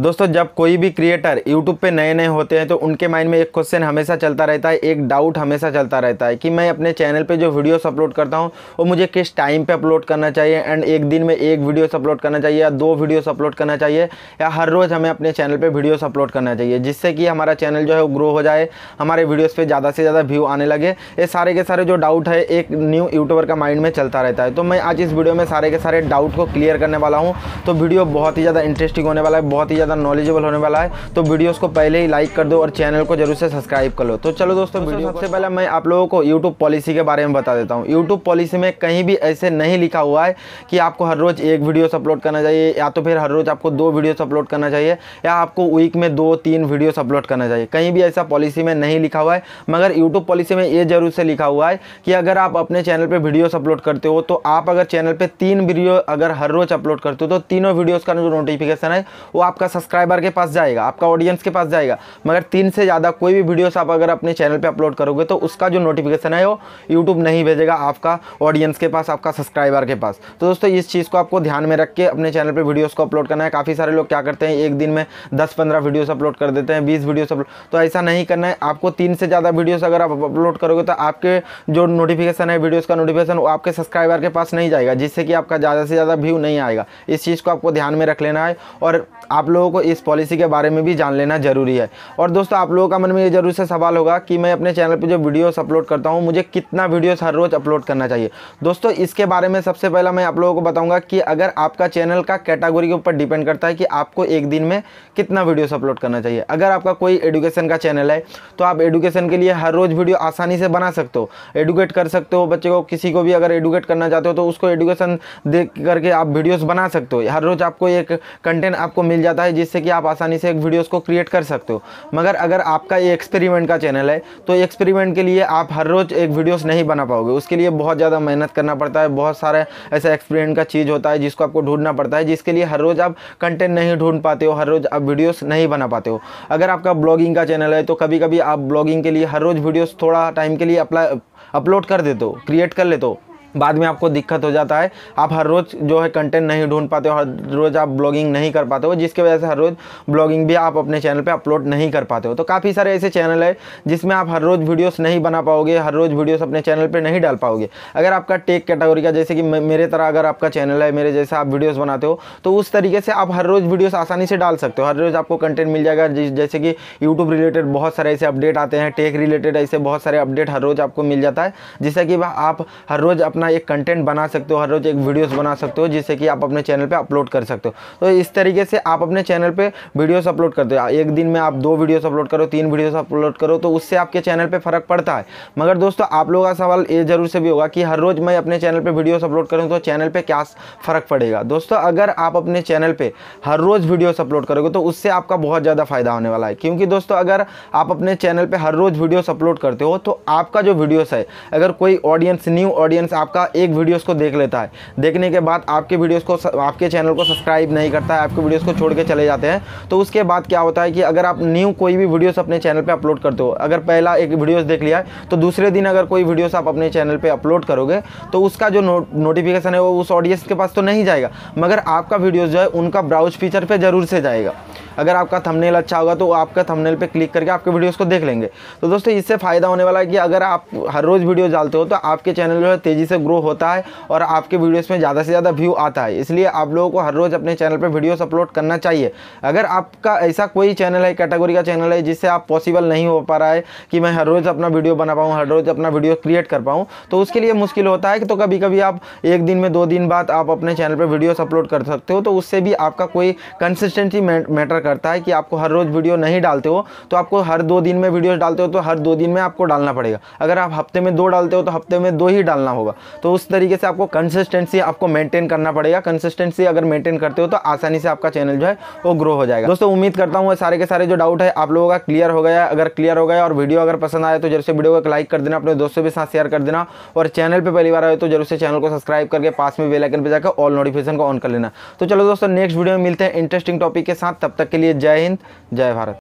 दोस्तों जब कोई भी क्रिएटर यूट्यूब पे नए नए होते हैं तो उनके माइंड में एक क्वेश्चन हमेशा चलता रहता है एक डाउट हमेशा चलता रहता है कि मैं अपने चैनल पे जो वीडियोस अपलोड करता हूँ वो मुझे किस टाइम पे अपलोड करना चाहिए एंड एक दिन में एक वीडियोस अपलोड करना चाहिए या दो वीडियोस अपलोड करना चाहिए या हर रोज़ हमें अपने चैनल पर वीडियोज़ अपलोड करना चाहिए जिससे कि हमारा चैनल जो है वो ग्रो हो जाए हमारे वीडियोज़ पर ज़्यादा से ज़्यादा व्यू आने लगे ये सारे के सारे जो डाउट है एक न्यू यूट्यूबर का माइंड में चलता रहता है तो मैं आज इस वीडियो में सारे के सारे डाउट को क्लियर करने वाला हूँ तो वीडियो बहुत ही ज़्यादा इंटरेस्टिंग होने वाला है बहुत ही ज़्यादा नॉलेजेबल होने वाला है तो वीडियोज़ को पहले ही लाइक कर दो और चैनल को जरूर से सब्सक्राइब कर लो तो चलो दोस्तों वीडियो तो सबसे पहले मैं आप लोगों को यूट्यूब पॉलिसी के बारे में बता देता हूँ यूट्यूब पॉलिसी में कहीं भी ऐसे नहीं लिखा हुआ है कि आपको हर रोज़ एक वीडियोस अपलोड करना चाहिए या तो फिर हर रोज़ आपको दो वीडियोस अपलोड करना चाहिए या आपको वीक में दो तीन वीडियोस अपलोड करना चाहिए कहीं भी ऐसा पॉलिसी में नहीं लिखा हुआ है मगर यूट्यूब पॉलिसी में ये जरूर से लिखा हुआ है कि अगर आप अपने चैनल पर वीडियोज़ अपलोड करते हो तो आप अगर चैनल पर तीन वीडियो अगर हर रोज़ अपलोड करते हो तो तीनों वीडियोज़ का जो नोटिफिकेशन है वो आपका सब्सक्राइबर के पास जाएगा आपका ऑडियंस के पास जाएगा मगर तीन से ज़्यादा कोई भी वीडियोस आप अगर अपने चैनल पे अपलोड करोगे तो उसका जो नोटिफिकेशन है वो यूट्यूब नहीं भेजेगा आपका ऑडियंस के पास आपका सब्सक्राइबर के पास तो दोस्तों इस चीज़ को आपको ध्यान में रख के अपने चैनल पर वीडियोज़ को अपलोड करना है काफ़ी सारे लोग क्या करते हैं एक दिन में दस पंद्रह वीडियोज़ अपलोड कर देते हैं बीस वीडियोज़ अपलोड तो ऐसा नहीं करना है आपको तीन से ज़्यादा वीडियोज़ अगर आप अपलोड करोगे तो आपके जो नोटिफिकेशन है वीडियोज़ का नोटिफिकेशन वो आपके सब्सक्राइबर के पास नहीं जाएगा जिससे कि आपका ज़्यादा से ज़्यादा व्यू नहीं आएगा इस चीज़ को आपको ध्यान में रख लेना है और आप लोग लोगों को इस पॉलिसी के बारे में भी जान लेना ज़रूरी है और दोस्तों आप लोगों का मन में ये जरूर से सवाल होगा कि मैं अपने चैनल पर जो वीडियोस अपलोड करता हूँ मुझे कितना वीडियोस हर रोज़ अपलोड करना चाहिए दोस्तों इसके बारे में सबसे पहला मैं आप लोगों को बताऊँगा कि अगर आपका चैनल का कैटागोरी के ऊपर डिपेंड करता है कि आपको एक दिन में कितना वीडियोस अपलोड करना चाहिए अगर आपका कोई एडुकेशन का चैनल है तो आप एडुकेशन के लिए हर रोज़ वीडियो आसानी से बना सकते हो एडुकेट कर सकते हो बच्चे को किसी को भी अगर एडुकेट करना चाहते हो तो उसको एडुकेशन देख करके आप वीडियोज़ बना सकते हो हर रोज़ आपको एक कंटेंट आपको मिल जाता है जिससे कि आप आसानी से एक वीडियोस को क्रिएट कर सकते हो मगर अगर आपका ये एक्सपेरिमेंट का चैनल है तो एक्सपेरिमेंट के लिए आप हर रोज़ एक वीडियोस नहीं बना पाओगे उसके लिए बहुत ज़्यादा मेहनत करना पड़ता है बहुत सारे ऐसा एक्सपेरिमेंट का चीज़ होता है जिसको आपको ढूंढना पड़ता है जिसके लिए हर रोज़ आप कंटेंट नहीं ढूंढ पाते हो हर रोज़ आप वीडियोज़ नहीं बना पाते हो अगर आपका ब्लॉगिंग का चैनल है तो कभी कभी आप ब्लॉगिंग के लिए हर रोज़ वीडियोज़ थोड़ा टाइम के लिए अपलाई अपलोड कर देते हो क्रिएट कर लेते हो बाद में आपको दिक्कत हो जाता है आप हर रोज़ जो है कंटेंट नहीं ढूंढ पाते हो हर रोज़ आप ब्लॉगिंग नहीं कर पाते हो जिसकी वजह से हर रोज़ ब्लॉगिंग भी आप अपने चैनल पर अपलोड नहीं कर पाते हो तो काफ़ी सारे ऐसे चैनल है जिसमें आप हर रोज़ वीडियोस नहीं बना पाओगे हर रोज़ वीडियोस अपने चैनल पर नहीं डाल पाओगे अगर आपका टेक कैटेगरी का जैसे कि मेरे तरह अगर आपका चैनल है मेरे जैसे आप वीडियोज़ बनाते हो तो उस तरीके से आप हर रोज़ वीडियोस आसानी से डाल सकते हो हर रोज़ आपको कंटेंट मिल जाएगा जैसे कि यूट्यूब रिलेटेड बहुत सारे ऐसे अपडेट आते हैं टेक रिलेटेड ऐसे बहुत सारे अपडेट हर रोज़ आपको मिल जाता है जिससे कि आप हर रोज़ अपना अपना एक कंटेंट बना सकते हो हर रोज़ एक वीडियोस बना सकते हो जिससे कि आप अपने चैनल पे अपलोड कर सकते हो तो इस तरीके से आप अपने चैनल पे वीडियोस अपलोड करते हो एक दिन में आप दो वीडियोस अपलोड करो तीन वीडियोस अपलोड करो तो उससे आपके चैनल पर फ़र्क पड़ता है मगर दोस्तों आप लोगों का सवाल ये ज़रूर से भी होगा कि हर रोज़ मैं अपने चैनल पर वीडियोज़ अपलोड करूँ तो चैनल पर क्या फ़र्क पड़ेगा दोस्तों अगर आप अपने चैनल पर हर रोज़ वीडियोज़ अपलोड करोगे तो उससे आपका बहुत ज़्यादा फ़ायदा होने वाला है क्योंकि दोस्तों अगर आप अपने चैनल पर हर रोज़ वीडियोज़ अपलोड करते हो तो आपका जो वीडियोस है अगर कोई ऑडियंस न्यू ऑडियंस आपका आपका एक वीडियोस को देख लेता है देखने के बाद आपके वीडियोस को आपके चैनल को सब्सक्राइब नहीं करता है आपके वीडियोस को छोड़ के चले जाते हैं तो उसके बाद क्या होता है कि अगर आप न्यू कोई भी वीडियोस अपने चैनल पर अपलोड करते हो अगर पहला एक वीडियोस देख लिया है तो दूसरे दिन अगर कोई वीडियोस आप अपने चैनल पर अपलोड करोगे तो उसका जो नोटिफिकेशन है वो उस ऑडियंस के पास तो नहीं जाएगा मगर आपका वीडियोज़ जो है उनका ब्राउज फीचर पर ज़रूर से जाएगा अगर आपका थंबनेल अच्छा होगा तो आपका थंबनेल पे क्लिक करके आपके वीडियोस को देख लेंगे तो दोस्तों इससे फ़ायदा होने वाला है कि अगर आप हर रोज़ वीडियो डालते हो तो आपके चैनल जो है तेज़ी से से ग्रो होता है और आपके वीडियोस में ज़्यादा से ज़्यादा व्यू आता है इसलिए आप लोगों को हर रोज़ अपने चैनल पर वीडियोस अपलोड करना चाहिए अगर आपका ऐसा कोई चैनल है कैटेगरी का चैनल है जिससे आप पॉसिबल नहीं हो पा रहा है कि मैं हर रोज़ अपना वीडियो बना पाऊँ हर रोज़ अपना वीडियो क्रिएट कर पाऊँ तो उसके लिए मुश्किल होता है कि तो कभी कभी आप एक दिन में दो दिन बाद आप अपने चैनल पर वीडियोस अपलोड कर सकते हो तो उससे भी आपका कोई कंसिस्टेंसी मैटर करता है कि आपको हर रोज़ वीडियो नहीं डालते हो तो आपको हर दो दिन में वीडियोस डालते हो तो हर दो दिन में आपको डालना पड़ेगा अगर आप हफ्ते में दो डालते हो तो हफ्ते में दो ही डालना होगा तो उस तरीके से आपको कंसिस्टेंसी आपको मेंटेन करना पड़ेगा कंसिस्टेंसी अगर मेंटेन करते हो तो आसानी से आपका चैनल जो है वो ग्रो हो जाएगा दोस्तों उम्मीद करता हूँ सारे के सारे जो डाउट है आप लोगों का क्लियर हो गया अगर क्लियर हो गया और वीडियो अगर पसंद आए तो जरूर से वीडियो को लाइक कर देना अपने दोस्तों के साथ शेयर कर देना और चैनल पर पहली बार आए तो जरूर से चैनल को सब्सक्राइब करके पास में बेलाइकन पर जाकर ऑल नोटिफिकेशन को ऑन कर लेना तो चलो दोस्तों नेक्स्ट वीडियो में मिलते हैं इंटरेस्टिंग टॉपिक के साथ तब तक के लिए जय हिंद जय भारत